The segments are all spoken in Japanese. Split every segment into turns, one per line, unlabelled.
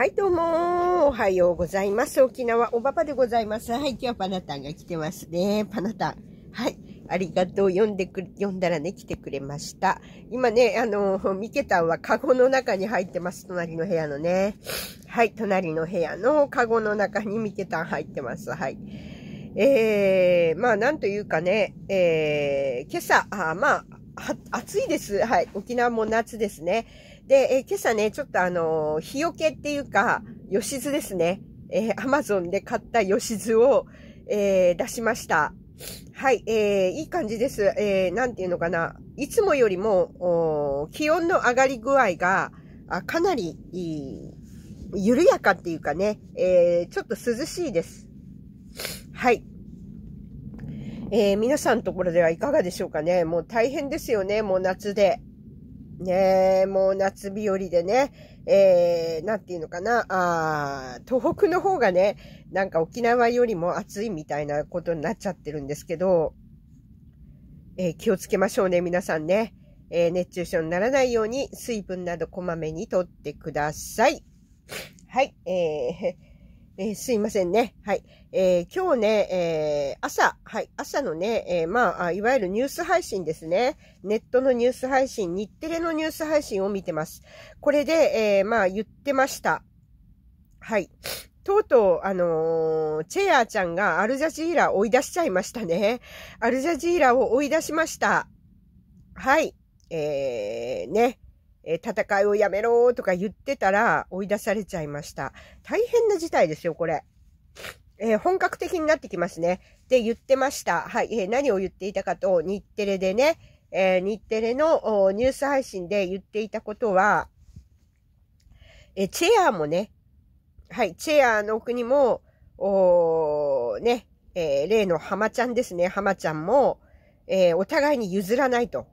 はい、どうも、おはようございます。沖縄、おばばでございます。はい、今日はパナタンが来てますね。パナタン。はい、ありがとう。読んでく呼読んだらね、来てくれました。今ね、あの、ミケタンはカゴの中に入ってます。隣の部屋のね。はい、隣の部屋のカゴの中にミケタン入ってます。はい。えー、まあ、なんというかね、えー、今朝、あまあ、暑いです。はい、沖縄も夏ですね。で、え今朝ね、ちょっとあのー、日よけっていうか、しずですね。えー、アマゾンで買ったしずを、えー、出しました。はい、えー、いい感じです。えー、なんていうのかな。いつもよりも、気温の上がり具合が、あかなり緩やかっていうかね、えー、ちょっと涼しいです。はい。えー、皆さんのところではいかがでしょうかね。もう大変ですよね、もう夏で。ねえ、もう夏日よりでね、えー、なんていうのかな、あ東北の方がね、なんか沖縄よりも暑いみたいなことになっちゃってるんですけど、えー、気をつけましょうね、皆さんね。えー、熱中症にならないように水分などこまめにとってください。はい、えーえー、すいませんね。はい。えー、今日ね、えー、朝、はい、朝のね、えまあ、いわゆるニュース配信ですね。ネットのニュース配信、日テレのニュース配信を見てます。これで、えまあ、言ってました。はい。とうとう、あのー、チェアーちゃんがアルジャジーラを追い出しちゃいましたね。アルジャジーラを追い出しました。はい。えー、ね。え戦いをやめろとか言ってたら追い出されちゃいました。大変な事態ですよ、これ。えー、本格的になってきますね。で、言ってました。はい。えー、何を言っていたかと、日テレでね、えー、日テレのニュース配信で言っていたことは、えチェアもね、はい、チェアの国も、おね、え例の浜ちゃんですね、浜ちゃんも、えお互いに譲らないと。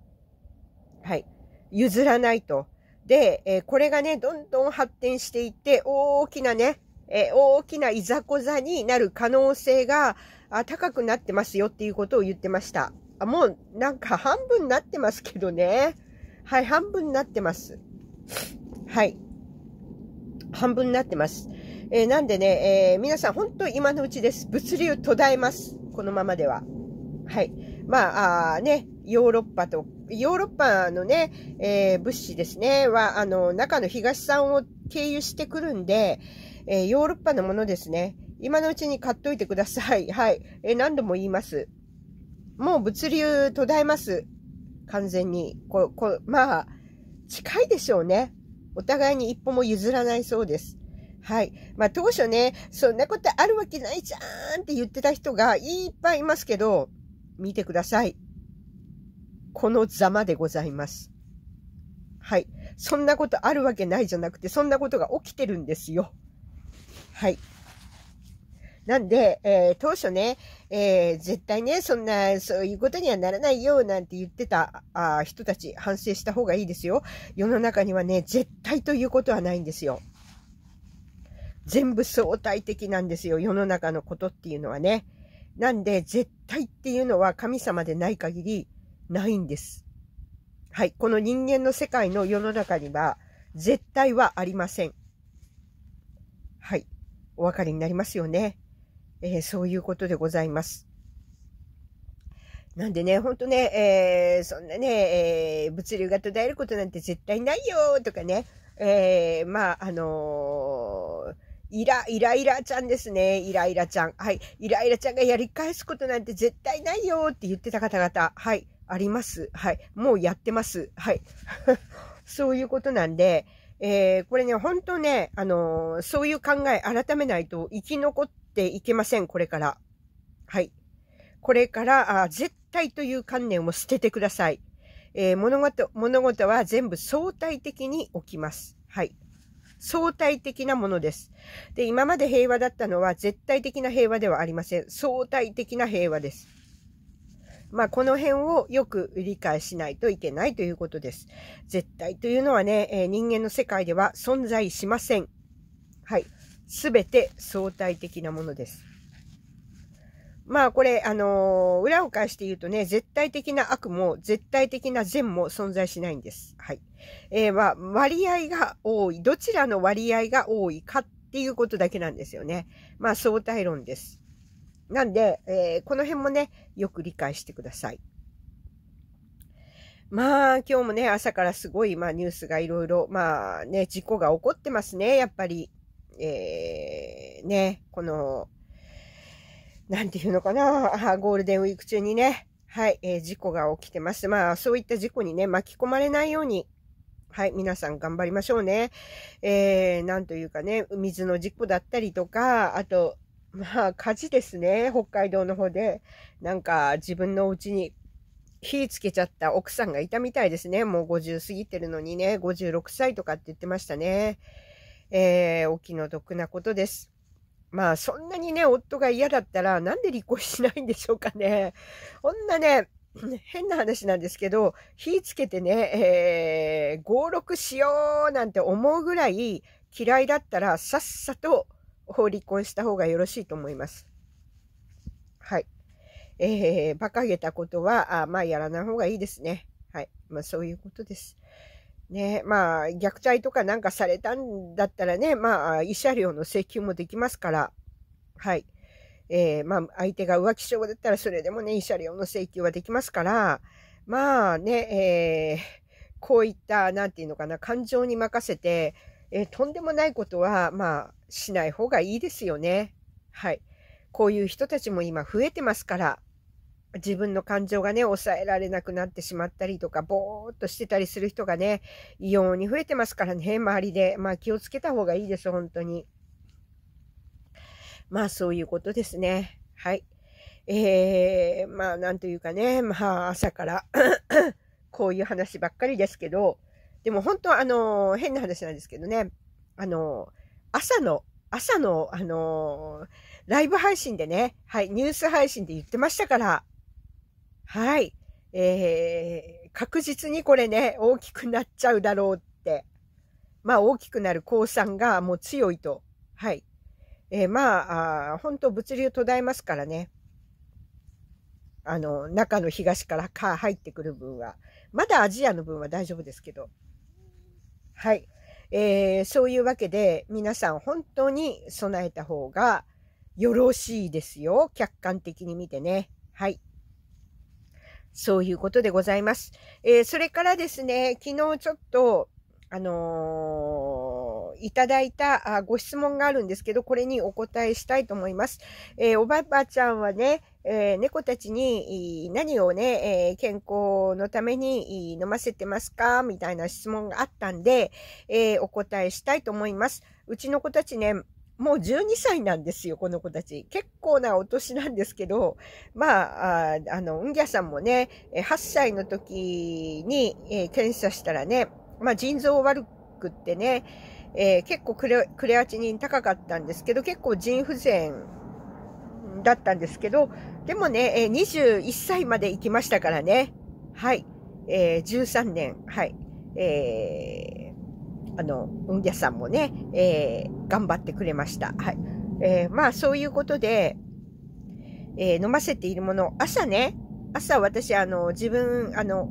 はい。譲らないと。で、えこれがね、どんどん発展していって、大きなね、え大きないざこざになる可能性が高くなってますよっていうことを言ってました。あもうなんか半分になってますけどね。はい、半分になってます。はい。半分になってます。えー、なんでね、えー、皆さん本当今のうちです。物流途絶えます。このままでは。はい。まあ、あね、ヨーロッパと、ヨーロッパのね、えー、物資ですね、は、あの、中の東さんを経由してくるんで、えー、ヨーロッパのものですね。今のうちに買っといてください。はい。えー、何度も言います。もう物流途絶えます。完全に。ここまあ、近いでしょうね。お互いに一歩も譲らないそうです。はい。まあ当初ね、そんなことあるわけないじゃーんって言ってた人がいっぱいいますけど、見てください。このざまでございます。はい。そんなことあるわけないじゃなくて、そんなことが起きてるんですよ。はい。なんで、えー、当初ね、えー、絶対ね、そんな、そういうことにはならないよ、なんて言ってたあ人たち、反省した方がいいですよ。世の中にはね、絶対ということはないんですよ。全部相対的なんですよ、世の中のことっていうのはね。なんで、絶対っていうのは神様でない限り、ないんです。はい。この人間の世界の世の中には、絶対はありません。はい。お分かりになりますよね。えー、そういうことでございます。なんでね、ほんとね、えー、そんなね、えー、物流が途絶えることなんて絶対ないよとかね、えー、まあ、あのイラ、イライラちゃんですね。イライラちゃん。はい。イライラちゃんがやり返すことなんて絶対ないよって言ってた方々。はい。あります。はい。もうやってます。はい。そういうことなんで、えー、これね、本当ね、あのー、そういう考え改めないと生き残っていけません、これから。はい。これから、あ絶対という観念を捨ててください。えー、物事、物事は全部相対的に起きます。はい。相対的なものです。で、今まで平和だったのは絶対的な平和ではありません。相対的な平和です。まあ、この辺をよく理解しないといけないということです。絶対というのはね、えー、人間の世界では存在しません。はい。すべて相対的なものです。まあこれ、あのー、裏を返して言うとね、絶対的な悪も絶対的な善も存在しないんです。はい。えー、まあ、割合が多い、どちらの割合が多いかっていうことだけなんですよね。まあ相対論です。なんで、えー、この辺もね、よく理解してください。まあ、今日もね、朝からすごい、まあ、ニュースがいろいろ、まあね、事故が起こってますね、やっぱり。えー、ね、この、なんていうのかな、ゴールデンウィーク中にね、はい、えー、事故が起きてます。まあ、そういった事故にね、巻き込まれないように、はい、皆さん頑張りましょうね。えー、なんというかね、水の事故だったりとか、あと、まあ火事ですね、北海道の方で。なんか自分のうちに火つけちゃった奥さんがいたみたいですね。もう50過ぎてるのにね、56歳とかって言ってましたね。えー、お気の毒なことです。まあそんなにね、夫が嫌だったらなんで離婚しないんでしょうかね。こんなね、変な話なんですけど、火つけてね、えー、56しようなんて思うぐらい嫌いだったらさっさと法離婚した方がよろしいと思います。はい。えー、馬鹿げたことは、あまあ、やらない方がいいですね。はい。まあ、そういうことです。ねまあ、虐待とかなんかされたんだったらね、まあ、慰謝料の請求もできますから、はい。えー、まあ、相手が浮気症だったら、それでもね、慰謝料の請求はできますから、まあね、えー、こういった、なんていうのかな、感情に任せて、えー、とんでもないことは、まあ、しない方がいいですよね。はい。こういう人たちも今増えてますから、自分の感情がね、抑えられなくなってしまったりとか、ぼーっとしてたりする人がね、異様に増えてますからね、周りで。まあ気をつけた方がいいです、本当に。まあそういうことですね。はい。えー、まあなんというかね、まあ朝からこういう話ばっかりですけど、でも本当、あの変な話なんですけどね、あの朝の、朝の、あのライブ配信でね、はい、ニュース配信で言ってましたから、はい、えー、確実にこれね、大きくなっちゃうだろうって、まあ大きくなる降参がもう強いと、はい、えー、まああ、本当物流途絶えますからね、あの、中の東からか入ってくる分は、まだアジアの分は大丈夫ですけど、はい。えー、そういうわけで、皆さん本当に備えた方がよろしいですよ。客観的に見てね。はい。そういうことでございます。えー、それからですね、昨日ちょっと、あのーいただいたご質問があるんですけど、これにお答えしたいと思います。えー、おばばちゃんはね、えー、猫たちに何をね、えー、健康のために飲ませてますかみたいな質問があったんで、えー、お答えしたいと思います。うちの子たちね、もう12歳なんですよ、この子たち。結構なお年なんですけど、まあ、ああの、うんぎゃさんもね、8歳の時に、え検査したらね、まあ腎臓悪くってね、えー、結構クレクレアチニン高かったんですけど、結構腎不全だったんですけど、でもね、えー、21歳まで行きましたからね。はい。えー、13年、はい。えー、あの、うんぎゃさんもね、えー、頑張ってくれました。はい。えー、まあ、そういうことで、えー、飲ませているもの、朝ね、朝私、あの、自分、あの、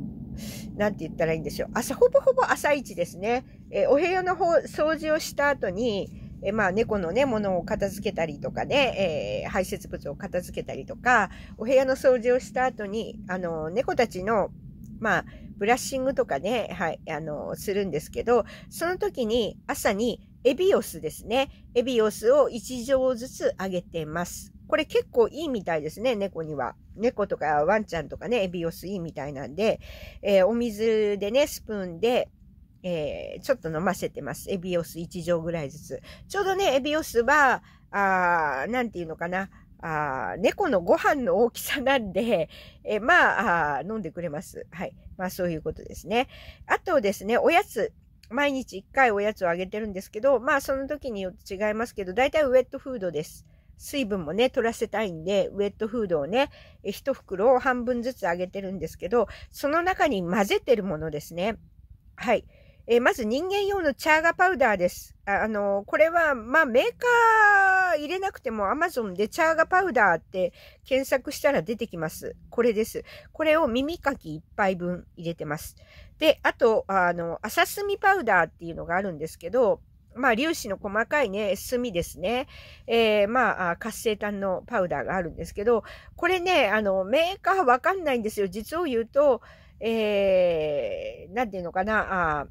何て言ったらいいんでしょう。朝、ほぼほぼ朝一ですね。えー、お部屋の方、掃除をした後に、えー、まあ、猫のね、物を片付けたりとかね、えー、排泄物を片付けたりとか、お部屋の掃除をした後に、あの、猫たちの、まあ、ブラッシングとかね、はい、あの、するんですけど、その時に朝にエビオスですね。エビオスを1錠ずつあげてます。これ結構いいみたいですね、猫には。猫とかワンちゃんとかね、エビオスいいみたいなんで、えー、お水でね、スプーンで、えー、ちょっと飲ませてます。エビオス1錠ぐらいずつ。ちょうどね、エビオスは、あなんていうのかな、あ猫のご飯の大きさなんで、えー、まあ飲んでくれます。はい。まあそういうことですね。あとですね、おやつ。毎日1回おやつをあげてるんですけど、まあその時によって違いますけど、大体ウエットフードです。水分もね、取らせたいんで、ウェットフードをね、一袋を半分ずつあげてるんですけど、その中に混ぜてるものですね。はい。えー、まず人間用のチャーガパウダーです。あ、あのー、これは、まあ、メーカー入れなくても Amazon でチャーガパウダーって検索したら出てきます。これです。これを耳かき1杯分入れてます。で、あと、あの、浅炭パウダーっていうのがあるんですけど、まあ、粒子の細かいね、墨ですね。えー、まあ、活性炭のパウダーがあるんですけど、これね、あの、メーカーわかんないんですよ。実を言うと、えー、なんていうのかな、あ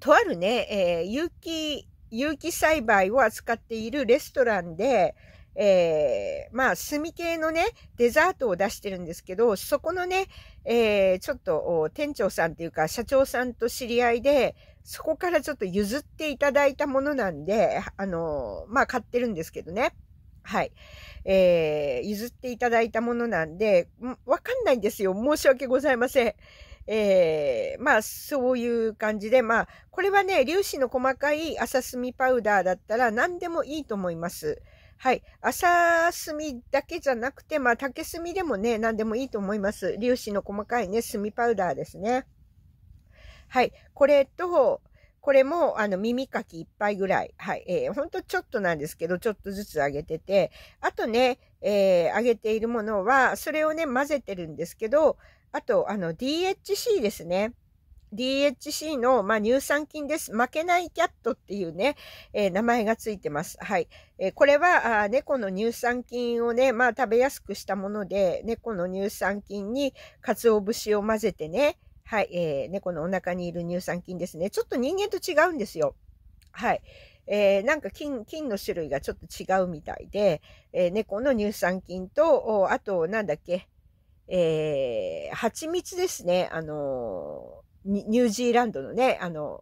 とあるね、えー、有機、有機栽培を扱っているレストランで、えー、まあ、炭系のね、デザートを出してるんですけど、そこのね、えー、ちょっと店長さんっていうか、社長さんと知り合いで、そこからちょっと譲っていただいたものなんで、あの、まあ、買ってるんですけどね。はい。えー、譲っていただいたものなんで、わかんないんですよ。申し訳ございません。えー、まあ、そういう感じで、まあ、これはね、粒子の細かい朝墨パウダーだったら何でもいいと思います。はい。朝墨だけじゃなくて、まあ、竹炭でもね、何でもいいと思います。粒子の細かいね、炭パウダーですね。はい。これと、これも、あの、耳かきぱ杯ぐらい。はい。えー、ほんとちょっとなんですけど、ちょっとずつあげてて。あとね、えー、あげているものは、それをね、混ぜてるんですけど、あと、あの、DHC ですね。DHC の、まあ、乳酸菌です。負けないキャットっていうね、えー、名前がついてます。はい。えー、これはあ猫の乳酸菌をね、まあ、食べやすくしたもので、猫の乳酸菌に鰹節を混ぜてね、はい、えー、猫のお腹にいる乳酸菌ですね。ちょっと人間と違うんですよ。はい。えー、なんか菌、菌の種類がちょっと違うみたいで、えー、猫の乳酸菌と、あと、なんだっけ、えー、蜂蜜ですね。あのニュージーランドのね、あの、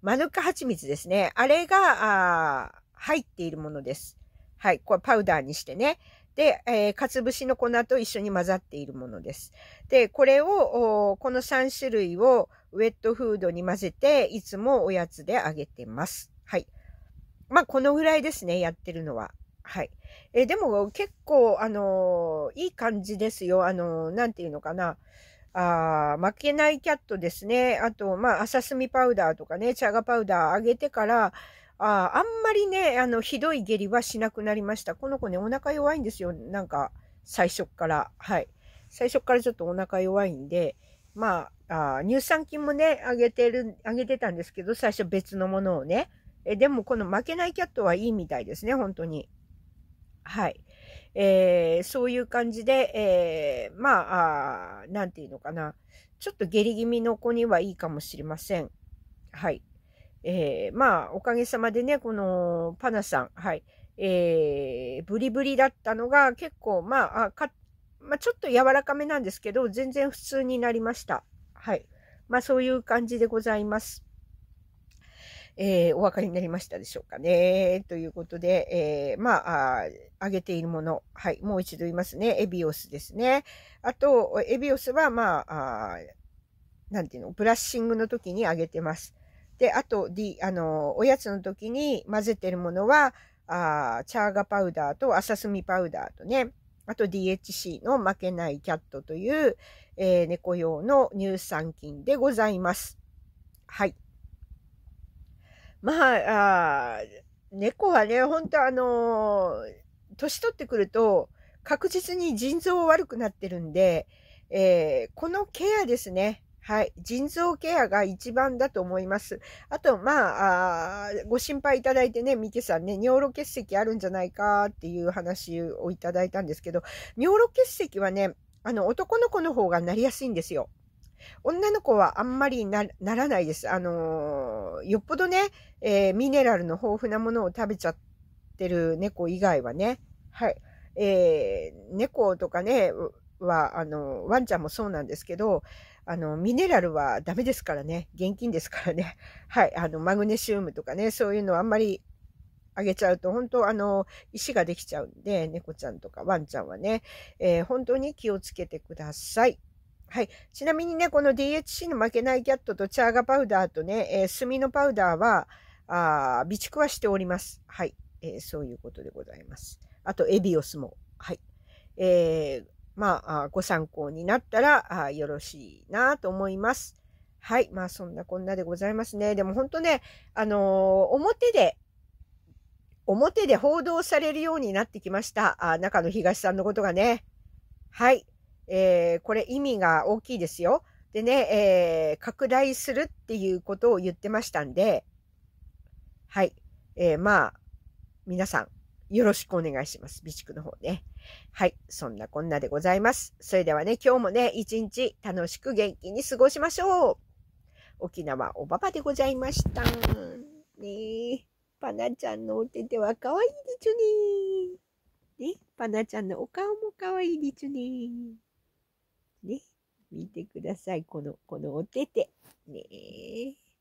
マヌカ蜂蜜ですね。あれが、あ入っているものです。はい。これパウダーにしてね。で、えー、かつぶしの粉と一緒に混ざっているものです。で、これを、この3種類をウェットフードに混ぜて、いつもおやつであげてます。はい。まあ、このぐらいですね、やってるのは。はい。えー、でも結構、あのー、いい感じですよ。あのー、なんていうのかな。あ負けないキャットですね。あと、まあ、朝スミパウダーとかね、チャガパウダーあげてから、ああんまりね、あの、ひどい下痢はしなくなりました。この子ね、お腹弱いんですよ。なんか、最初から。はい。最初からちょっとお腹弱いんで、まあ、あ乳酸菌もね、あげてる、あげてたんですけど、最初別のものをね。えでも、この負けないキャットはいいみたいですね、本当に。はい。えー、そういう感じで、えー、まああ、なんていうのかな。ちょっと下痢気味の子にはいいかもしれません。はい。えー、まあ、おかげさまでね、このパナさん、はい、えー、ブリブリだったのが結構、まあ、かまあ、ちょっと柔らかめなんですけど、全然普通になりました。はい。まあ、そういう感じでございます。えー、お分かりになりましたでしょうかね。ということで、えー、まあ、あげているもの。はい。もう一度言いますね。エビオスですね。あと、エビオスは、まあ、あなんていうの、ブラッシングの時にあげてます。で、あと、D、あの、おやつの時に混ぜてるものは、あチャーガパウダーと浅ミパウダーとね、あと DHC の負けないキャットという、えー、猫用の乳酸菌でございます。はい。まあ、あ猫はね、本当あのー、年取ってくると確実に腎臓悪くなってるんで、えー、このケアですね。はい。腎臓ケアが一番だと思います。あと、まあ、あご心配いただいてね、ミケさんね、尿路結石あるんじゃないかっていう話をいただいたんですけど、尿路結石はね、あの、男の子の方がなりやすいんですよ。女の子はあんまりならないです。あのー、よっぽどね、えー、ミネラルの豊富なものを食べちゃってる猫以外はね、はい。えー、猫とかね、は、あの、ワンちゃんもそうなんですけど、あの、ミネラルはダメですからね。現金ですからね。はい。あの、マグネシウムとかね、そういうのあんまりあげちゃうと、本当あの、石ができちゃうんで、猫ちゃんとかワンちゃんはね、えー、本当に気をつけてください。はい。ちなみにね、この DHC の負けないキャットとチャーガパウダーとね、えー、炭のパウダーは、あ備蓄はしております。はい、えー、そういうことでございます。あと、エビオスも。はい。えーまあ、ご参考になったらよろしいなと思います。はい。まあ、そんなこんなでございますね。でも本当ね、あのー、表で、表で報道されるようになってきました。あ中野東さんのことがね。はい。えー、これ意味が大きいですよ。でね、えー、拡大するっていうことを言ってましたんで、はい。えー、まあ、皆さん、よろしくお願いします。備蓄の方ね。はい。そんなこんなでございます。それではね、今日もね、一日楽しく元気に過ごしましょう。沖縄おばばでございました。ねパナちゃんのお手手は可愛いでちゅね。ね、パナちゃんのお顔も可愛いでちゅね。ね、見てください。この、このお手手。ねえ。